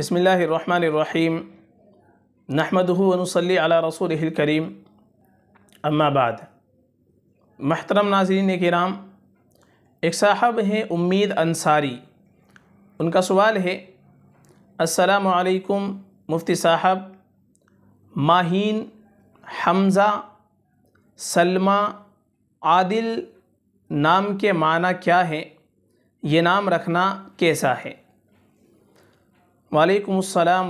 बसमीम नहमदनसली अला रसूल करीम अम्माबाद महतरम नाजरीन कराम एक साहब हैं उम्मीद अंसारी उनका सवाल है असलकम मुफ्ती साहब माहीन हमज़ा सलमा आदिल नाम के माना क्या है ये नाम रखना कैसा है वालेकुम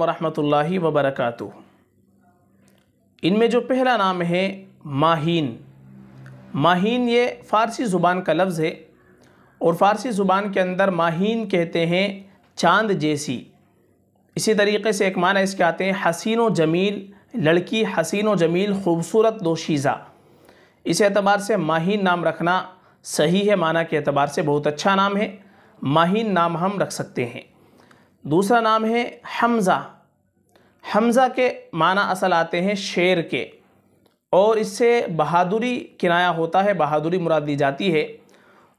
वरहमतुल्लाहि वबरकू इनमें जो पहला नाम है माहीन माहीन ये फ़ारसी ज़ुबान का लफ्ज़ है और फ़ारसी ज़ुबान के अंदर माहीन कहते हैं चांद जैसी इसी तरीके से एक माना इसके आते हैं हसीन व जमील लड़की हसीन व जमील खूबसूरत दोशीज़ा इस एतबार से माहीन नाम रखना सही है माना के एतबार से बहुत अच्छा नाम है माहीन नाम हम रख सकते हैं दूसरा नाम है हमज़ा हमज़ा के माना असल आते हैं शेर के और इससे बहादुरी किनाया होता है बहादुरी मुराद दी जाती है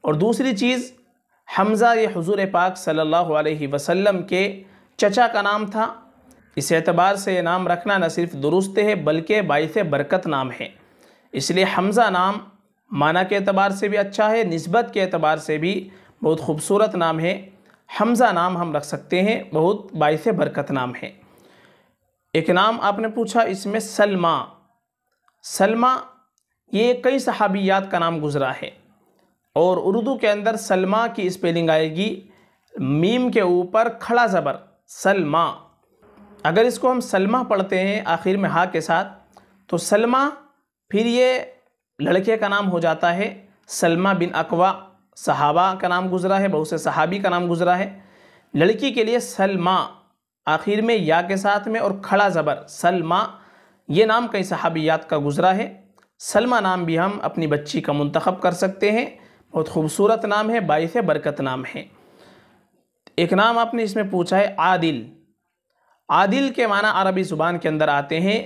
और दूसरी चीज़ हमज़ा ये हुजूर पाक सल्लल्लाहु अलैहि वसल्लम के चचा का नाम था इस एतबार से ये नाम रखना न सिर्फ दुरुस्त है बल्कि बायस बरकत नाम है इसलिए हमज़ा नाम माना के अतबार से भी अच्छा है नस्बत के अतबार से भी बहुत खूबसूरत नाम है हमज़ा नाम हम रख सकते हैं बहुत बाईस बरकत नाम है एक नाम आपने पूछा इसमें सलमा सलमा ये कई सहाबियात का नाम गुज़रा है और उर्दू के अंदर सलमा की स्पेलिंग आएगी मीम के ऊपर खड़ा ज़बर सलमा अगर इसको हम सलमा पढ़ते हैं आखिर में हा के साथ तो सलमा फिर ये लड़के का नाम हो जाता है सलमा बिन अकवा सहाबा का नाम गुजरा है बहुत से सहाबी का नाम गुजरा है लड़की के लिए सलमा आखिर में या के साथ में और खड़ा ज़बर सलमा ये नाम कई सहाबियात का गुजरा है सलमा नाम भी हम अपनी बच्ची का मंतखब कर सकते हैं बहुत खूबसूरत नाम है बाईस बरकत नाम है एक नाम आपने इसमें पूछा है आदिल आदिल के माना अरबी ज़ुबान के अंदर आते हैं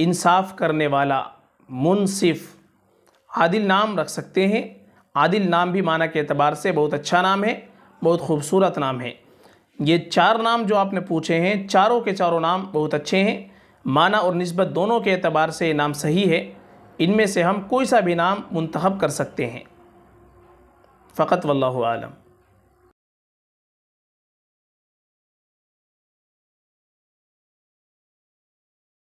इंसाफ करने वाला मुनसिफ आदिल नाम रख सकते हैं आदिल नाम भी माना के अतबार से बहुत अच्छा नाम है बहुत खूबसूरत नाम है ये चार नाम जो आपने पूछे हैं चारों के चारों नाम बहुत अच्छे हैं माना और नस्बत दोनों के अतबार से नाम सही है इनमें से हम कोई सा भी नाम मुंतखब कर सकते हैं फ़कत वल्लम